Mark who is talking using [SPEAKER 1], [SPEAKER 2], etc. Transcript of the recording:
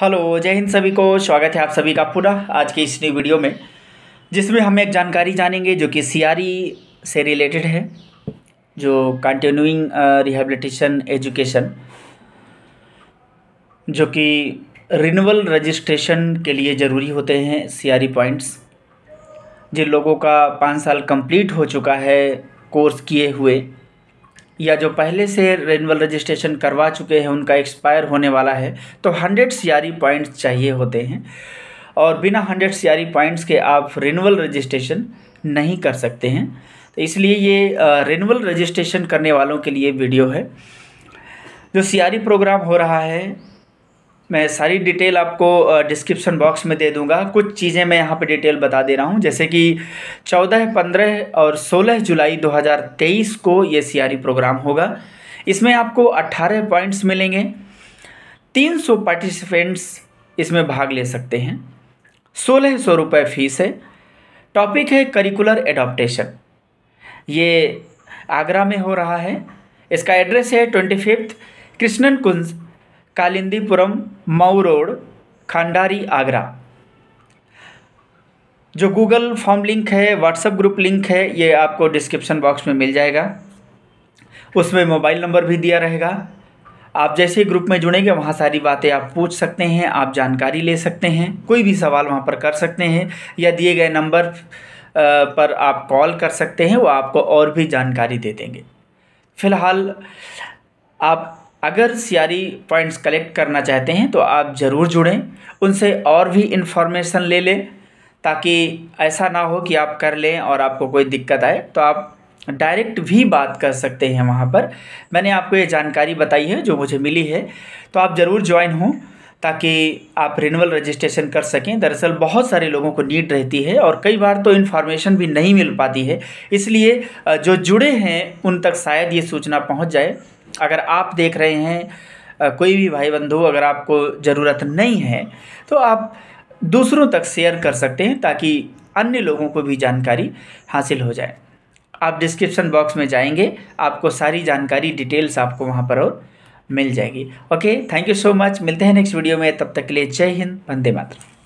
[SPEAKER 1] hello जय हिंद सभी को स्वागत है आप सभी का पूरा आज की इस नई वीडियो में जिसमें हम एक जानकारी जानेंगे जो कि सीआरई e से रिलेटेड है जो कंटिन्यूइंग रिहेबिलिटेशन एजुकेशन जो कि रिनवल रजिस्ट्रेशन के लिए ज़रूरी होते हैं सीआरई पॉइंट्स e जिन लोगों का पाँच साल कंप्लीट हो चुका है कोर्स किए हुए या जो पहले से रेनवल रजिस्ट्रेशन करवा चुके हैं उनका एक्सपायर होने वाला है तो हंड्रेड सियारी पॉइंट्स चाहिए होते हैं और बिना हंड्रेड सियारी पॉइंट्स के आप रिनवल रजिस्ट्रेशन नहीं कर सकते हैं तो इसलिए ये रिनवल रजिस्ट्रेशन करने वालों के लिए वीडियो है जो सियारी प्रोग्राम e हो रहा है मैं सारी डिटेल आपको डिस्क्रिप्शन बॉक्स में दे दूंगा कुछ चीज़ें मैं यहाँ पर डिटेल बता दे रहा हूँ जैसे कि 14, 15 और 16 जुलाई 2023 को ये सीआरई प्रोग्राम e होगा इसमें आपको 18 पॉइंट्स मिलेंगे 300 पार्टिसिपेंट्स इसमें भाग ले सकते हैं सोलह सौ रुपये फीस है टॉपिक है करिकुलर एडोप्टेशन ये आगरा में हो रहा है इसका एड्रेस है twenty fifth Krishnan Kunj Kalindipuram Mau road Khandari Agra जो गूगल फॉर्म लिंक है व्हाट्सएप ग्रुप लिंक है ये आपको डिस्क्रिप्शन बॉक्स में मिल जाएगा उसमें मोबाइल नंबर भी दिया रहेगा आप जैसे ही ग्रुप में जुड़ेंगे वहाँ सारी बातें आप पूछ सकते हैं आप जानकारी ले सकते हैं कोई भी सवाल वहाँ पर कर सकते हैं या दिए गए नंबर पर आप कॉल कर सकते हैं वो आपको और भी जानकारी दे देंगे फ़िलहाल आप अगर सियारी पॉइंट्स कलेक्ट करना चाहते हैं तो आप ज़रूर जुड़ें उनसे और भी इन्फॉर्मेशन ले लें ताकि ऐसा ना हो कि आप कर लें और आपको कोई दिक्कत आए तो आप डायरेक्ट भी बात कर सकते हैं वहाँ पर मैंने आपको ये जानकारी बताई है जो मुझे मिली है तो आप ज़रूर ज्वाइन हों ताकि आप रिनवल रजिस्ट्रेशन कर सकें दरअसल बहुत सारे लोगों को नीड रहती है और कई बार तो इन्फॉर्मेशन भी नहीं मिल पाती है इसलिए जो जुड़े हैं उन तक शायद ये सूचना पहुंच जाए अगर आप देख रहे हैं कोई भी भाई बंधु अगर आपको ज़रूरत नहीं है तो आप दूसरों तक शेयर कर सकते हैं ताकि अन्य लोगों को भी जानकारी हासिल हो जाए आप डिस्क्रिप्शन बॉक्स में जाएंगे आपको सारी जानकारी डिटेल्स आपको वहाँ पर और मिल जाएगी okay thank you so much मिलते हैं नेक्स्ट वीडियो में तब तक के लिए जय हिंद वंदे मातरम